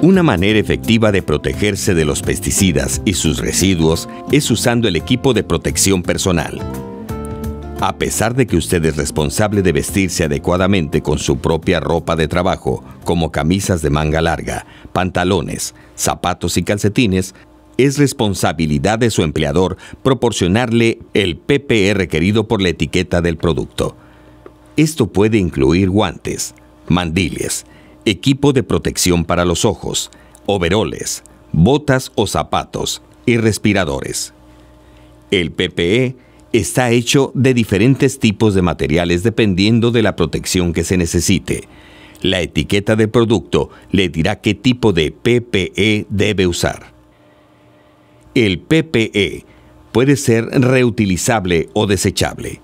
Una manera efectiva de protegerse de los pesticidas y sus residuos es usando el equipo de protección personal. A pesar de que usted es responsable de vestirse adecuadamente con su propia ropa de trabajo, como camisas de manga larga, pantalones, zapatos y calcetines, es responsabilidad de su empleador proporcionarle el PPE requerido por la etiqueta del producto. Esto puede incluir guantes, mandiles, equipo de protección para los ojos, overoles, botas o zapatos y respiradores. El PPE está hecho de diferentes tipos de materiales dependiendo de la protección que se necesite. La etiqueta de producto le dirá qué tipo de PPE debe usar. El PPE puede ser reutilizable o desechable.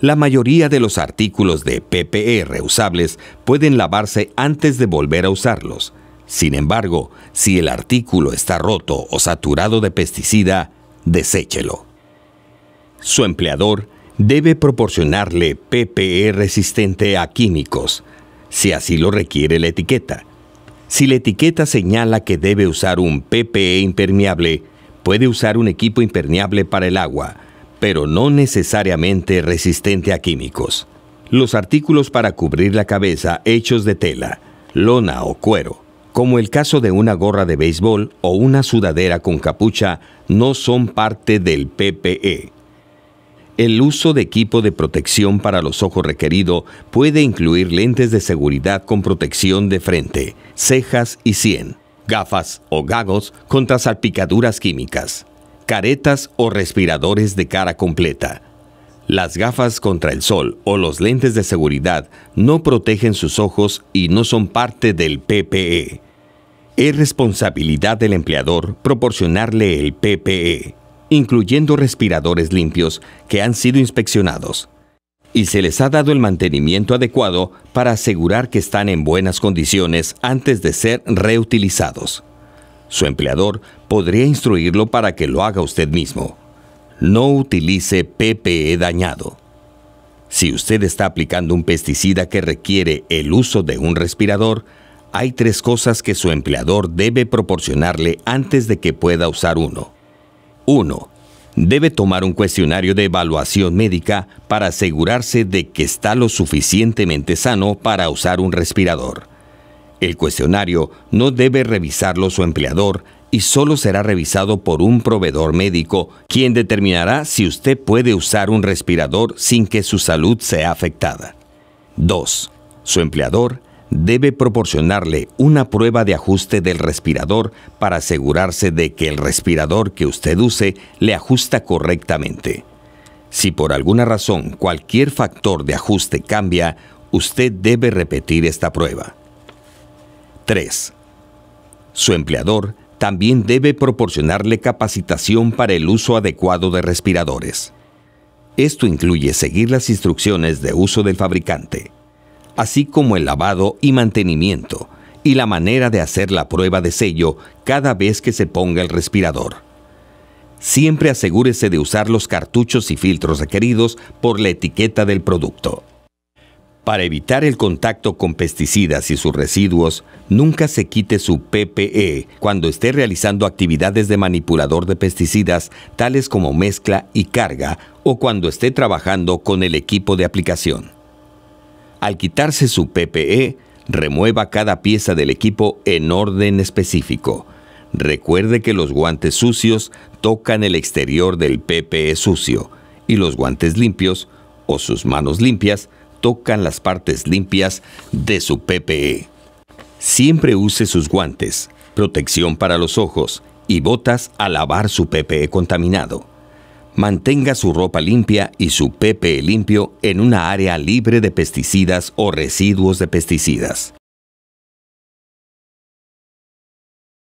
La mayoría de los artículos de PPE reusables pueden lavarse antes de volver a usarlos. Sin embargo, si el artículo está roto o saturado de pesticida, deséchelo. Su empleador debe proporcionarle PPE resistente a químicos, si así lo requiere la etiqueta. Si la etiqueta señala que debe usar un PPE impermeable, puede usar un equipo impermeable para el agua, pero no necesariamente resistente a químicos. Los artículos para cubrir la cabeza hechos de tela, lona o cuero, como el caso de una gorra de béisbol o una sudadera con capucha, no son parte del PPE. El uso de equipo de protección para los ojos requerido puede incluir lentes de seguridad con protección de frente, cejas y sien, gafas o gagos contra salpicaduras químicas, caretas o respiradores de cara completa. Las gafas contra el sol o los lentes de seguridad no protegen sus ojos y no son parte del PPE. Es responsabilidad del empleador proporcionarle el PPE, incluyendo respiradores limpios que han sido inspeccionados. Y se les ha dado el mantenimiento adecuado para asegurar que están en buenas condiciones antes de ser reutilizados. Su empleador podría instruirlo para que lo haga usted mismo. No utilice PPE dañado. Si usted está aplicando un pesticida que requiere el uso de un respirador, hay tres cosas que su empleador debe proporcionarle antes de que pueda usar uno. 1. Debe tomar un cuestionario de evaluación médica para asegurarse de que está lo suficientemente sano para usar un respirador. El cuestionario no debe revisarlo su empleador y solo será revisado por un proveedor médico, quien determinará si usted puede usar un respirador sin que su salud sea afectada. 2. Su empleador debe proporcionarle una prueba de ajuste del respirador para asegurarse de que el respirador que usted use le ajusta correctamente. Si por alguna razón cualquier factor de ajuste cambia, usted debe repetir esta prueba. 3. Su empleador también debe proporcionarle capacitación para el uso adecuado de respiradores. Esto incluye seguir las instrucciones de uso del fabricante, así como el lavado y mantenimiento, y la manera de hacer la prueba de sello cada vez que se ponga el respirador. Siempre asegúrese de usar los cartuchos y filtros requeridos por la etiqueta del producto. Para evitar el contacto con pesticidas y sus residuos, nunca se quite su PPE cuando esté realizando actividades de manipulador de pesticidas, tales como mezcla y carga, o cuando esté trabajando con el equipo de aplicación. Al quitarse su PPE, remueva cada pieza del equipo en orden específico. Recuerde que los guantes sucios tocan el exterior del PPE sucio y los guantes limpios o sus manos limpias tocan las partes limpias de su PPE. Siempre use sus guantes, protección para los ojos y botas a lavar su PPE contaminado. Mantenga su ropa limpia y su PPE limpio en una área libre de pesticidas o residuos de pesticidas.